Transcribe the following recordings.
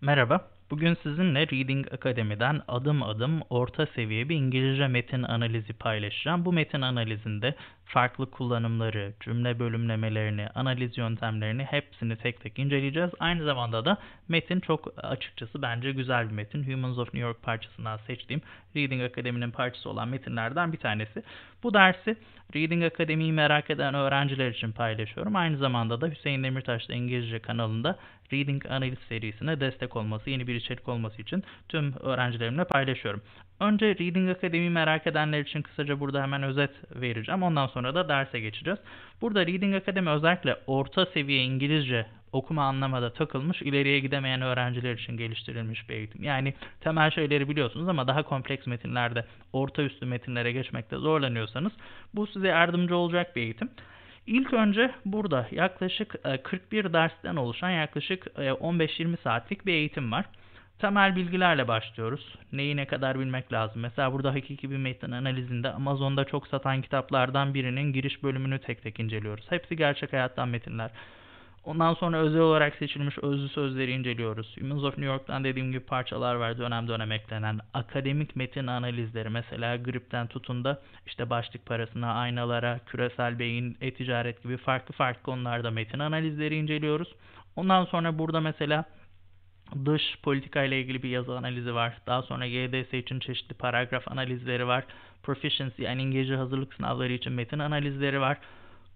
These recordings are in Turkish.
Merhaba, bugün sizinle Reading Academy'den adım adım orta seviye bir İngilizce metin analizi paylaşacağım. Bu metin analizinde farklı kullanımları, cümle bölümlemelerini, analiz yöntemlerini hepsini tek tek inceleyeceğiz. Aynı zamanda da metin çok açıkçası bence güzel bir metin. Humans of New York parçasından seçtiğim Reading Akademi'nin parçası olan metinlerden bir tanesi. Bu dersi Reading Akademi'yi merak eden öğrenciler için paylaşıyorum. Aynı zamanda da Hüseyin Demirtaş'ta İngilizce kanalında Reading Analiz serisine destek olması, yeni bir içerik olması için tüm öğrencilerimle paylaşıyorum. Önce Reading Academy merak edenler için kısaca burada hemen özet vereceğim. Ondan sonra da derse geçeceğiz. Burada Reading Academy özellikle orta seviye İngilizce okuma anlamada takılmış, ileriye gidemeyen öğrenciler için geliştirilmiş bir eğitim. Yani temel şeyleri biliyorsunuz ama daha kompleks metinlerde, orta üstü metinlere geçmekte zorlanıyorsanız bu size yardımcı olacak bir eğitim. İlk önce burada yaklaşık 41 e, dersten oluşan yaklaşık 15-20 e, saatlik bir eğitim var. Temel bilgilerle başlıyoruz. Neyi ne kadar bilmek lazım? Mesela burada hakiki bir metin analizinde Amazon'da çok satan kitaplardan birinin giriş bölümünü tek tek inceliyoruz. Hepsi gerçek hayattan metinler. Ondan sonra özel olarak seçilmiş özlü sözleri inceliyoruz. Humans of New York'tan dediğim gibi parçalar var dönem dönem eklenen. Akademik metin analizleri mesela gripten tutun da işte başlık parasına, aynalara, küresel beyin, e-ticaret gibi farklı farklı konularda metin analizleri inceliyoruz. Ondan sonra burada mesela Dış politika ile ilgili bir yazı analizi var. Daha sonra YDS için çeşitli paragraf analizleri var. Proficiency yani İngilizce hazırlık sınavları için metin analizleri var.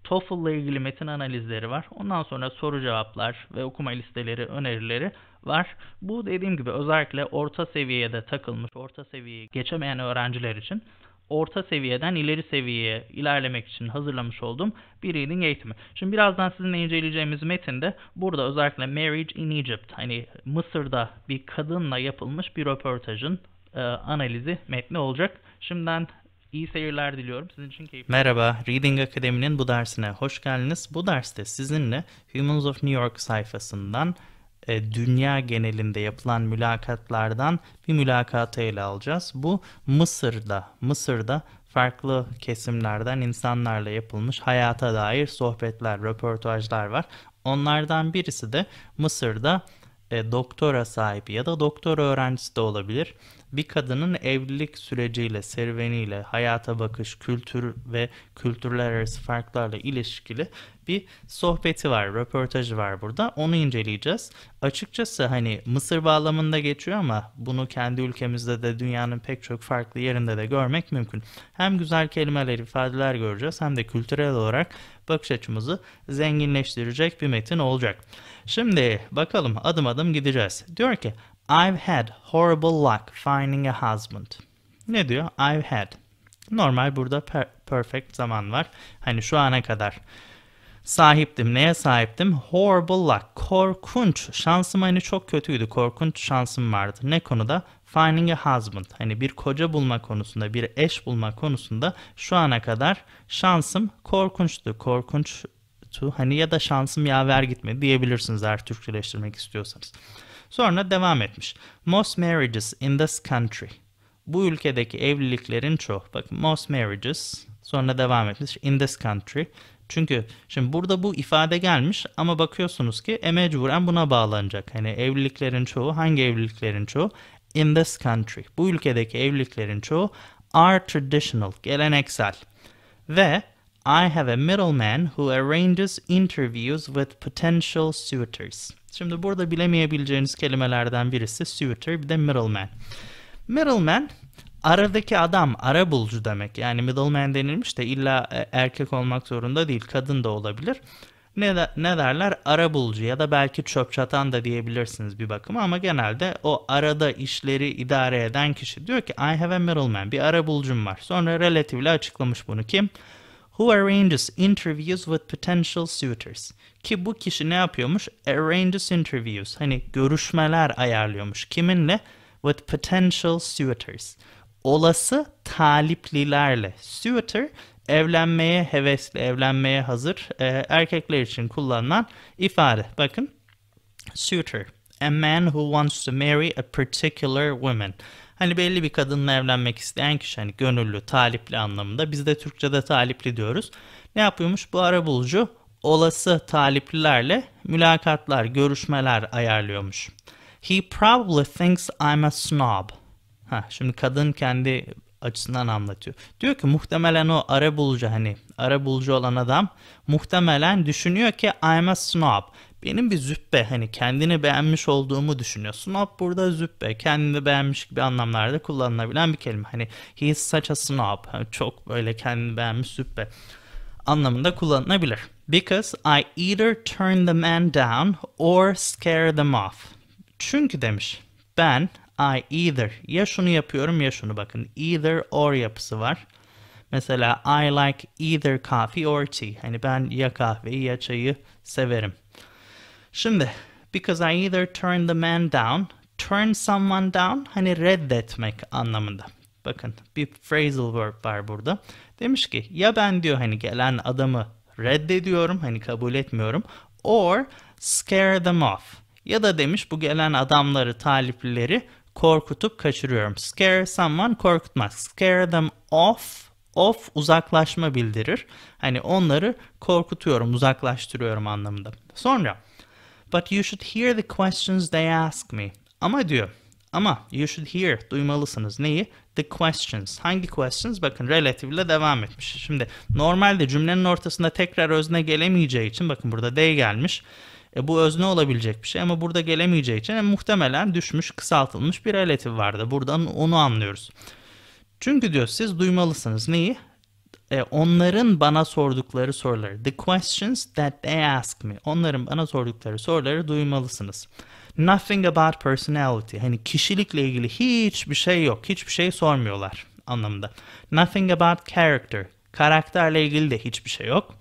TOEFL ile ilgili metin analizleri var. Ondan sonra soru cevaplar ve okuma listeleri, önerileri var. Bu dediğim gibi özellikle orta seviyede takılmış, orta seviyeye geçemeyen öğrenciler için orta seviyeden ileri seviyeye ilerlemek için hazırlamış olduğum bir reading eğitimi. Şimdi birazdan sizinle inceleyeceğimiz metinde burada özellikle Marriage in Egypt hani Mısır'da bir kadınla yapılmış bir röportajın e, analizi metni olacak. Şimdiden iyi seyirler diliyorum. Sizin için keyifli. Merhaba, Reading Akademi'nin bu dersine hoş geldiniz. Bu derste sizinle Humans of New York sayfasından e, dünya genelinde yapılan mülakatlardan bir mülakatı ele alacağız. Bu Mısır'da, Mısır'da farklı kesimlerden insanlarla yapılmış hayata dair sohbetler, röportajlar var. Onlardan birisi de Mısır'da e, doktora sahibi ya da doktora öğrencisi de olabilir. Bir kadının evlilik süreciyle, serüveniyle, hayata bakış, kültür ve kültürler arası farklarla ilişkili bir sohbeti var, röportajı var burada. Onu inceleyeceğiz. Açıkçası hani Mısır bağlamında geçiyor ama bunu kendi ülkemizde de dünyanın pek çok farklı yerinde de görmek mümkün. Hem güzel kelimeler, ifadeler göreceğiz hem de kültürel olarak bakış açımızı zenginleştirecek bir metin olacak. Şimdi bakalım adım adım gideceğiz. Diyor ki I've had horrible luck finding a husband. Ne diyor? I've had. Normal burada per perfect zaman var. Hani şu ana kadar sahiptim. Neye sahiptim? Horrible luck. Korkunç. Şansım hani çok kötüydü. Korkunç şansım vardı. Ne konuda? Finding a husband. Hani bir koca bulma konusunda, bir eş bulma konusunda şu ana kadar şansım korkunçtu. Korkunçtu. Hani ya da şansım yaver gitmedi diyebilirsiniz eğer Türkçeleştirmek istiyorsanız. Sonra devam etmiş. Most marriages in this country. Bu ülkedeki evliliklerin çoğu. Bak most marriages Sonra devam etmiş. In this country çünkü şimdi burada bu ifade gelmiş ama bakıyorsunuz ki e mecburen buna bağlanacak. Hani evliliklerin çoğu hangi evliliklerin çoğu? In this country. Bu ülkedeki evliliklerin çoğu are traditional, geleneksel. Ve I have a middleman who arranges interviews with potential suitors. Şimdi burada bilemeyebileceğiniz kelimelerden birisi suitor bir de middleman. Middleman aradaki adam ara bulucu demek. Yani middleman denilmiş de illa e, erkek olmak zorunda değil. Kadın da olabilir. Ne, de, ne derler? Ara bulucu ya da belki çöp çatan da diyebilirsiniz bir bakıma ama genelde o arada işleri idare eden kişi diyor ki I have a middleman. Bir ara bulucum var. Sonra relatively açıklamış bunu kim? who arranges interviews with potential suitors. Ki bu kişi ne yapıyormuş? Arranges interviews. Hani görüşmeler ayarlıyormuş. Kiminle? With potential suitors olası taliplilerle. Suitor evlenmeye hevesli, evlenmeye hazır e, erkekler için kullanılan ifade. Bakın suitor a man who wants to marry a particular woman. Hani belli bir kadınla evlenmek isteyen kişi hani gönüllü, talipli anlamında. Biz de Türkçe'de talipli diyoruz. Ne yapıyormuş bu arabulucu? Olası taliplilerle mülakatlar, görüşmeler ayarlıyormuş. He probably thinks I'm a snob. Ha, şimdi kadın kendi açısından anlatıyor. Diyor ki muhtemelen o ara bulucu hani ara bulucu olan adam muhtemelen düşünüyor ki I'm a snob. Benim bir züppe hani kendini beğenmiş olduğumu düşünüyor. Snob burada züppe. Kendini beğenmiş gibi anlamlarda kullanılabilen bir kelime. Hani he is such a snob. çok böyle kendini beğenmiş züppe anlamında kullanılabilir. Because I either turn the man down or scare them off. Çünkü demiş ben I either. Ya şunu yapıyorum ya şunu bakın. Either or yapısı var. Mesela I like either coffee or tea. Hani ben ya kahveyi ya çayı severim. Şimdi because I either turn the man down, turn someone down hani reddetmek anlamında. Bakın bir phrasal verb var burada. Demiş ki ya ben diyor hani gelen adamı reddediyorum hani kabul etmiyorum or scare them off. Ya da demiş bu gelen adamları, taliplileri korkutup kaçırıyorum. Scare someone korkutmak. Scare them off. Off uzaklaşma bildirir. Hani onları korkutuyorum, uzaklaştırıyorum anlamında. Sonra But you should hear the questions they ask me. Ama diyor. Ama you should hear duymalısınız neyi? The questions. Hangi questions? Bakın relative ile devam etmiş. Şimdi normalde cümlenin ortasında tekrar özne gelemeyeceği için bakın burada they gelmiş. E bu özne olabilecek bir şey ama burada gelemeyeceği için e, muhtemelen düşmüş kısaltılmış bir eleti vardı. Buradan onu anlıyoruz. Çünkü diyor siz duymalısınız neyi? E, onların bana sordukları soruları. The questions that they ask me. Onların bana sordukları soruları duymalısınız. Nothing about personality. Hani kişilikle ilgili hiçbir şey yok. Hiçbir şey sormuyorlar anlamında. Nothing about character. Karakterle ilgili de hiçbir şey yok.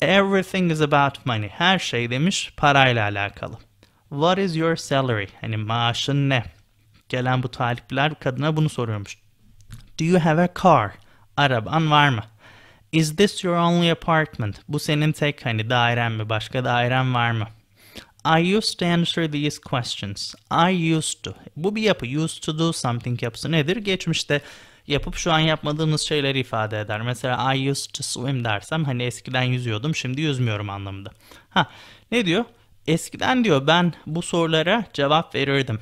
Everything is about money. Her şey demiş parayla alakalı. What is your salary? Hani maaşın ne? Gelen bu talipler kadına bunu soruyormuş. Do you have a car? Araban var mı? Is this your only apartment? Bu senin tek hani dairen mi? Başka dairen var mı? I used to answer these questions. I used to. Bu bir yapı. Used to do something yapısı nedir? Geçmişte yapıp şu an yapmadığımız şeyleri ifade eder. Mesela I used to swim dersem hani eskiden yüzüyordum şimdi yüzmüyorum anlamında. Ha ne diyor? Eskiden diyor ben bu sorulara cevap verirdim.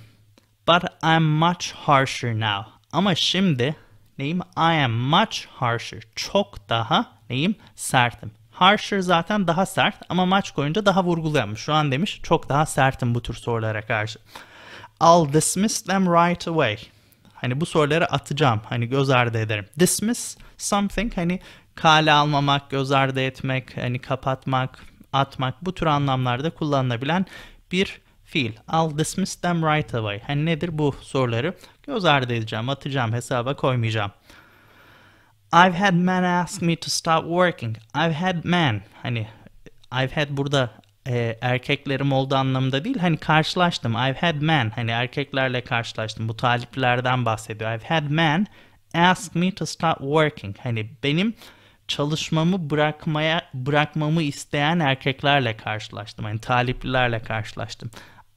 But I'm much harsher now. Ama şimdi neyim? I am much harsher. Çok daha neyim? Sertim. Harsher zaten daha sert ama maç koyunca daha vurgulayanmış. Şu an demiş çok daha sertim bu tür sorulara karşı. I'll dismiss them right away. Hani bu soruları atacağım. Hani göz ardı ederim. Dismiss something hani kale almamak, göz ardı etmek, hani kapatmak, atmak bu tür anlamlarda kullanılabilen bir fiil. I'll dismiss them right away. Hani nedir bu soruları? Göz ardı edeceğim, atacağım, hesaba koymayacağım. I've had men ask me to stop working. I've had men. Hani I've had burada e, erkeklerim olduğu anlamında değil. Hani karşılaştım. I've had men. Hani erkeklerle karşılaştım. Bu taliplerden bahsediyor. I've had men ask me to stop working. Hani benim çalışmamı bırakmaya bırakmamı isteyen erkeklerle karşılaştım. Hani taliplerle karşılaştım.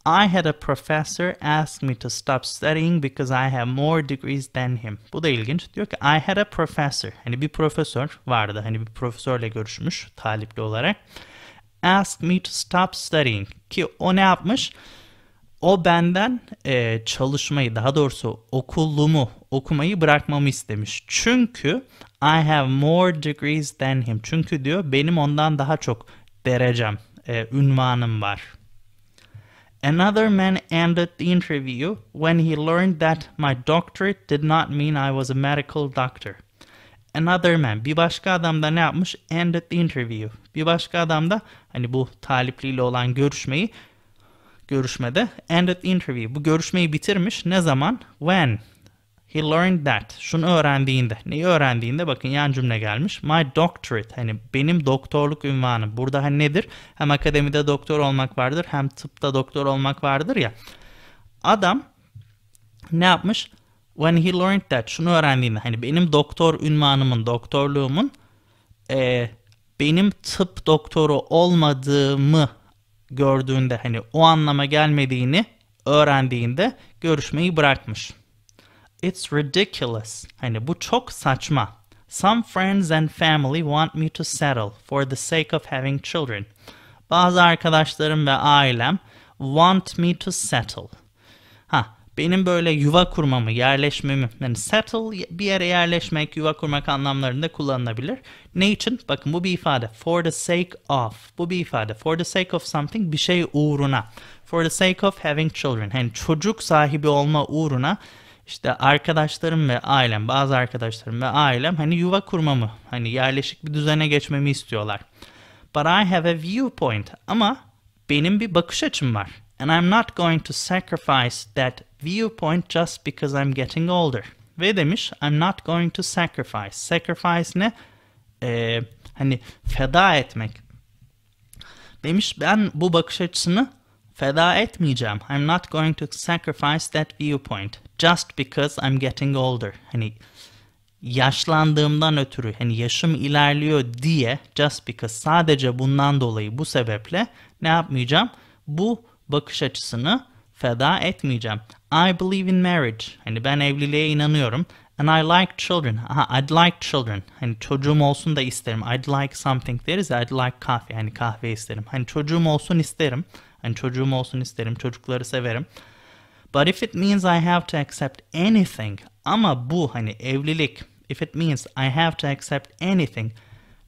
I had a professor ask me to stop studying because I have more degrees than him. Bu da ilginç. Diyor ki I had a professor. Hani bir profesör vardı. Hani bir profesörle görüşmüş talipli olarak. Ask me to stop studying ki o ne yapmış? O benden e, çalışmayı daha doğrusu okulumu okumayı bırakmamı istemiş. Çünkü I have more degrees than him. Çünkü diyor benim ondan daha çok derecem, e, ünvanım var. Another man ended the interview when he learned that my doctorate did not mean I was a medical doctor another man bir başka adam da ne yapmış? Ended the interview. Bir başka adam da hani bu talipliyle olan görüşmeyi görüşmede ended the interview. Bu görüşmeyi bitirmiş. Ne zaman? When he learned that. Şunu öğrendiğinde. Neyi öğrendiğinde bakın yan cümle gelmiş. My doctorate. Hani benim doktorluk ünvanım. Burada hani nedir? Hem akademide doktor olmak vardır hem tıpta doktor olmak vardır ya. Adam ne yapmış? when he learned that şunu öğrendiğinde hani benim doktor ünvanımın, doktorluğumun e, benim tıp doktoru olmadığımı gördüğünde hani o anlama gelmediğini öğrendiğinde görüşmeyi bırakmış. It's ridiculous. Hani bu çok saçma. Some friends and family want me to settle for the sake of having children. Bazı arkadaşlarım ve ailem want me to settle benim böyle yuva kurmamı, yerleşmemi, yani settle bir yere yerleşmek, yuva kurmak anlamlarında kullanılabilir. Ne için? Bakın bu bir ifade. For the sake of. Bu bir ifade. For the sake of something bir şey uğruna. For the sake of having children. hani çocuk sahibi olma uğruna işte arkadaşlarım ve ailem, bazı arkadaşlarım ve ailem hani yuva kurmamı, hani yerleşik bir düzene geçmemi istiyorlar. But I have a viewpoint. Ama benim bir bakış açım var. And I'm not going to sacrifice that viewpoint just because I'm getting older. Ve demiş I'm not going to sacrifice. Sacrifice ne? Ee, hani feda etmek. Demiş ben bu bakış açısını feda etmeyeceğim. I'm not going to sacrifice that viewpoint just because I'm getting older. Hani yaşlandığımdan ötürü hani yaşım ilerliyor diye just because sadece bundan dolayı bu sebeple ne yapmayacağım? Bu bakış açısını feda etmeyeceğim. I believe in marriage. Hani ben evliliğe inanıyorum. And I like children. Aha, I'd like children. Hani çocuğum olsun da isterim. I'd like something deriz I'd like coffee. Hani kahve isterim. Hani çocuğum olsun isterim. Hani çocuğum olsun isterim. Çocukları severim. But if it means I have to accept anything. Ama bu hani evlilik. If it means I have to accept anything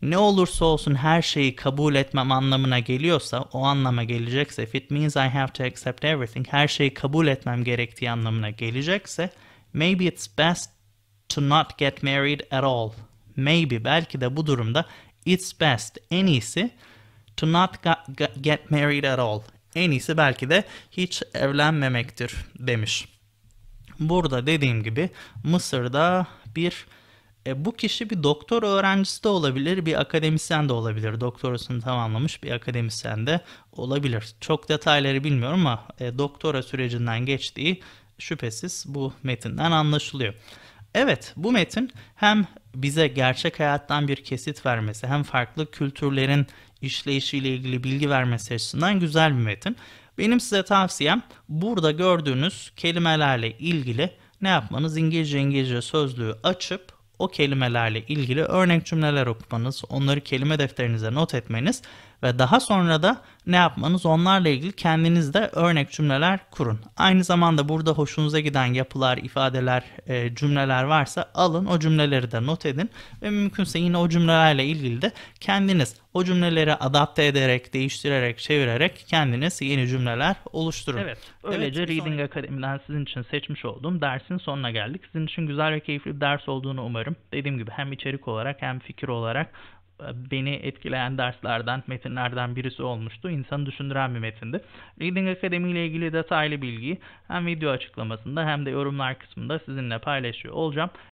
ne olursa olsun her şeyi kabul etmem anlamına geliyorsa, o anlama gelecekse, if it means I have to accept everything, her şeyi kabul etmem gerektiği anlamına gelecekse, maybe it's best to not get married at all. Maybe, belki de bu durumda it's best, en iyisi to not get married at all. En iyisi belki de hiç evlenmemektir demiş. Burada dediğim gibi Mısır'da bir e, bu kişi bir doktor öğrencisi de olabilir, bir akademisyen de olabilir. Doktorasını tamamlamış bir akademisyen de olabilir. Çok detayları bilmiyorum ama e, doktora sürecinden geçtiği şüphesiz bu metinden anlaşılıyor. Evet, bu metin hem bize gerçek hayattan bir kesit vermesi, hem farklı kültürlerin işleyişiyle ilgili bilgi vermesi açısından güzel bir metin. Benim size tavsiyem burada gördüğünüz kelimelerle ilgili ne yapmanız? İngilizce İngilizce sözlüğü açıp o kelimelerle ilgili örnek cümleler okumanız, onları kelime defterinize not etmeniz ve daha sonra da ne yapmanız onlarla ilgili kendiniz de örnek cümleler kurun. Aynı zamanda burada hoşunuza giden yapılar, ifadeler, e, cümleler varsa alın o cümleleri de not edin ve mümkünse yine o cümlelerle ilgili de kendiniz o cümleleri adapte ederek, değiştirerek, çevirerek kendiniz yeni cümleler oluşturun. Evet. Öylece evet, Reading sonra... Akademi'den sizin için seçmiş olduğum dersin sonuna geldik. Sizin için güzel ve keyifli bir ders olduğunu umarım. Dediğim gibi hem içerik olarak hem fikir olarak beni etkileyen derslerden, metinlerden birisi olmuştu. İnsanı düşündüren bir metindi. Reading Academy ile ilgili detaylı bilgiyi hem video açıklamasında hem de yorumlar kısmında sizinle paylaşıyor olacağım.